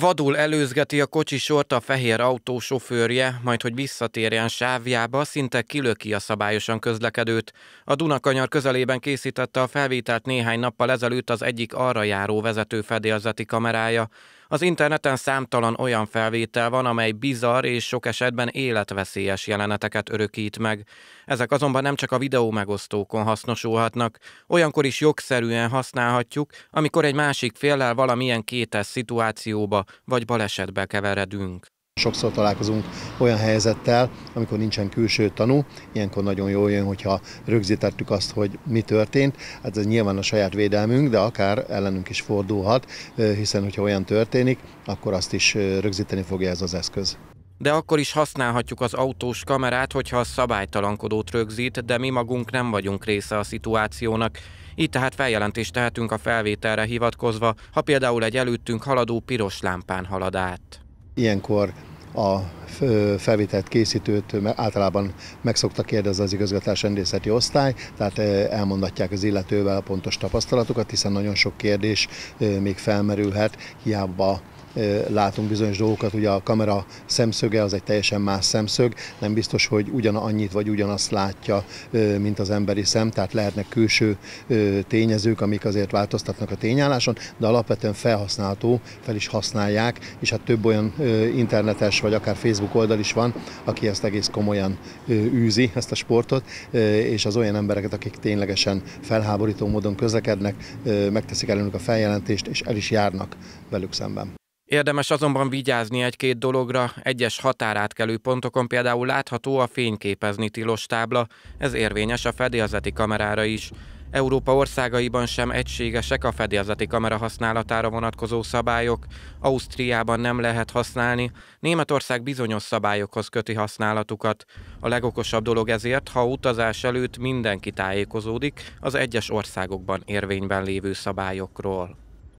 Vadul előzgeti a kocsisort a fehér autó sofőrje, majd hogy visszatérjen sávjába, szinte kilöki a szabályosan közlekedőt. A Dunakanyar közelében készítette a felvételt néhány nappal ezelőtt az egyik arra járó vezető fedélzeti kamerája. Az interneten számtalan olyan felvétel van, amely bizarr és sok esetben életveszélyes jeleneteket örökít meg. Ezek azonban nem csak a videó megosztókon hasznosulhatnak, olyankor is jogszerűen használhatjuk, amikor egy másik féllel valamilyen kétes szituációba vagy balesetbe keveredünk. Sokszor találkozunk olyan helyzettel, amikor nincsen külső tanú, ilyenkor nagyon jól jön, hogyha rögzítettük azt, hogy mi történt. Hát ez nyilván a saját védelmünk, de akár ellenünk is fordulhat, hiszen hogyha olyan történik, akkor azt is rögzíteni fogja ez az eszköz. De akkor is használhatjuk az autós kamerát, hogyha a szabálytalankodót rögzít, de mi magunk nem vagyunk része a szituációnak. Így tehát feljelentést tehetünk a felvételre hivatkozva, ha például egy előttünk haladó piros lámpán halad át. Ilyenkor a felvételt készítőt általában meg szokta kérdezni az igazgatás rendészeti osztály, tehát elmondatják az illetővel a pontos tapasztalatokat, hiszen nagyon sok kérdés még felmerülhet, hiába látunk bizonyos dolgokat, ugye a kamera szemszöge az egy teljesen más szemszög, nem biztos, hogy ugyanannyit vagy ugyanazt látja, mint az emberi szem, tehát lehetnek külső tényezők, amik azért változtatnak a tényálláson, de alapvetően felhasználható, fel is használják, és hát több olyan internetes vagy akár Facebook oldal is van, aki ezt egész komolyan űzi, ezt a sportot, és az olyan embereket, akik ténylegesen felháborító módon közlekednek, megteszik ellenük a feljelentést, és el is járnak velük szemben. Érdemes azonban vigyázni egy-két dologra, egyes határátkelő pontokon például látható a fényképezni tilos tábla, ez érvényes a fedélzeti kamerára is. Európa országaiban sem egységesek a fedélzeti kamera használatára vonatkozó szabályok, Ausztriában nem lehet használni, Németország bizonyos szabályokhoz köti használatukat. A legokosabb dolog ezért, ha utazás előtt mindenki tájékozódik az egyes országokban érvényben lévő szabályokról.